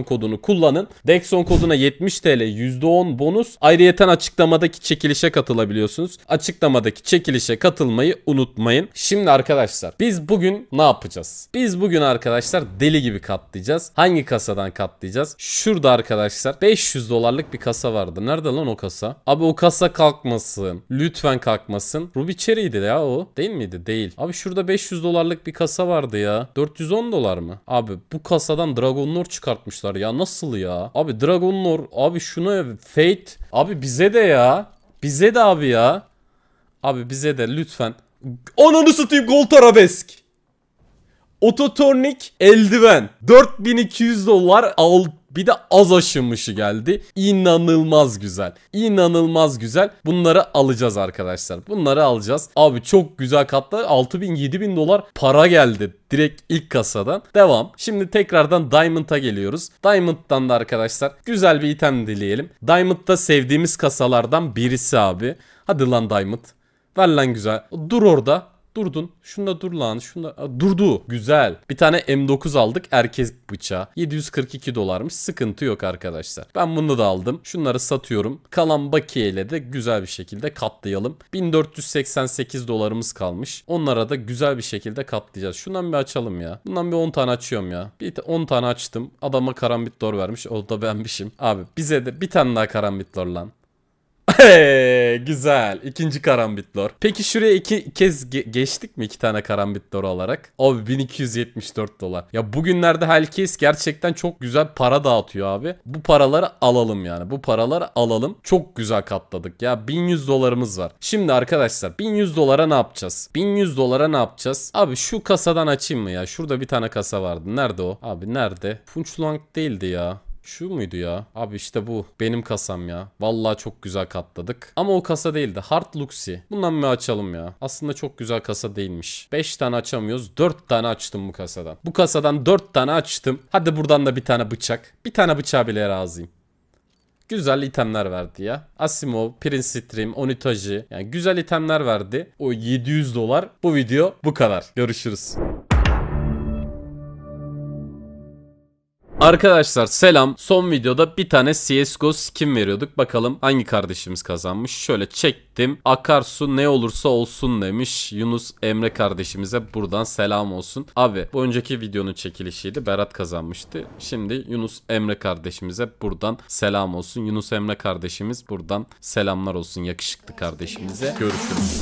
Dexon kodunu kullanın. Dexon koduna 70 TL %10 bonus. Ayrıyeten açıklamadaki çekilişe katılabiliyorsunuz. Açıklamadaki çekilişe katılmayı unutmayın. Şimdi arkadaşlar biz bugün ne yapacağız? Biz bugün arkadaşlar deli gibi katlayacağız. Hangi kasadan katlayacağız? Şurada arkadaşlar 500 dolarlık bir kasa vardı. Nerede lan o kasa? Abi o kasa kalkmasın. Lütfen kalkmasın. Ruby Cherry'di ya o. Değil miydi? Değil. Abi şurada 500 dolarlık bir kasa vardı ya. 410 dolar mı? Abi bu kasadan Dragon Lord çıkartmışlar koymuşlar ya nasıl ya? Abi Dragon Lord abi şuna Fate abi bize de ya. Bize de abi ya. Abi bize de lütfen. Ananı satayım Gold Arabesk. Ototornik eldiven 4200 dolar 6 bir de az aşınmışı geldi. İnanılmaz güzel. İnanılmaz güzel. Bunları alacağız arkadaşlar. Bunları alacağız. Abi çok güzel katlar. 6000-7000 dolar para geldi. Direkt ilk kasadan. Devam. Şimdi tekrardan Diamond'a geliyoruz. Diamond'dan da arkadaşlar güzel bir item dileyelim. Diamond'da sevdiğimiz kasalardan birisi abi. Hadi lan Diamond. Ver lan güzel. Dur orada. Durdun. Şunda dur lan. Şunda durdu. Güzel. Bir tane M9 aldık. Erkek bıçağı. 742 dolarmış. Sıkıntı yok arkadaşlar. Ben bunu da aldım. Şunları satıyorum. Kalan bakiyeyle de güzel bir şekilde katlayalım. 1488 dolarımız kalmış. Onlara da güzel bir şekilde katlayacağız. Şundan bir açalım ya. Bundan bir 10 tane açıyorum ya. Bir 10 tane açtım. Adama karambit dor vermiş. O da benmişim. Abi bize de bir tane daha karambit dor lan. Güzel. İkinci karambitlor. Peki şuraya iki kez ge geçtik mi iki tane karambitlor olarak? Abi 1274 dolar. Ya bugünlerde herkes gerçekten çok güzel para dağıtıyor abi. Bu paraları alalım yani. Bu paraları alalım. Çok güzel katladık ya. 1100 dolarımız var. Şimdi arkadaşlar 1100 dolara ne yapacağız? 1100 dolara ne yapacağız? Abi şu kasadan açayım mı ya? Şurada bir tane kasa vardı. Nerede o? Abi nerede? Punch Long değildi ya. Şu muydu ya? Abi işte bu. Benim kasam ya. Vallahi çok güzel katladık. Ama o kasa değildi. Hard Luxi. Bundan mı açalım ya? Aslında çok güzel kasa değilmiş. 5 tane açamıyoruz. 4 tane açtım bu kasadan. Bu kasadan 4 tane açtım. Hadi buradan da bir tane bıçak. Bir tane bıçağa bile razıyım güzel itemler verdi ya. Asimo, Prince Stream, Onitaji yani güzel itemler verdi. O 700 dolar. Bu video bu kadar. Görüşürüz. Arkadaşlar selam. Son videoda bir tane CSGO skin veriyorduk. Bakalım hangi kardeşimiz kazanmış. Şöyle çektim. Akarsu ne olursa olsun demiş. Yunus Emre kardeşimize buradan selam olsun. Abi bu önceki videonun çekilişiydi. Berat kazanmıştı. Şimdi Yunus Emre kardeşimize buradan selam olsun. Yunus Emre kardeşimiz buradan selamlar olsun yakışıklı kardeşimize. Görüşürüz.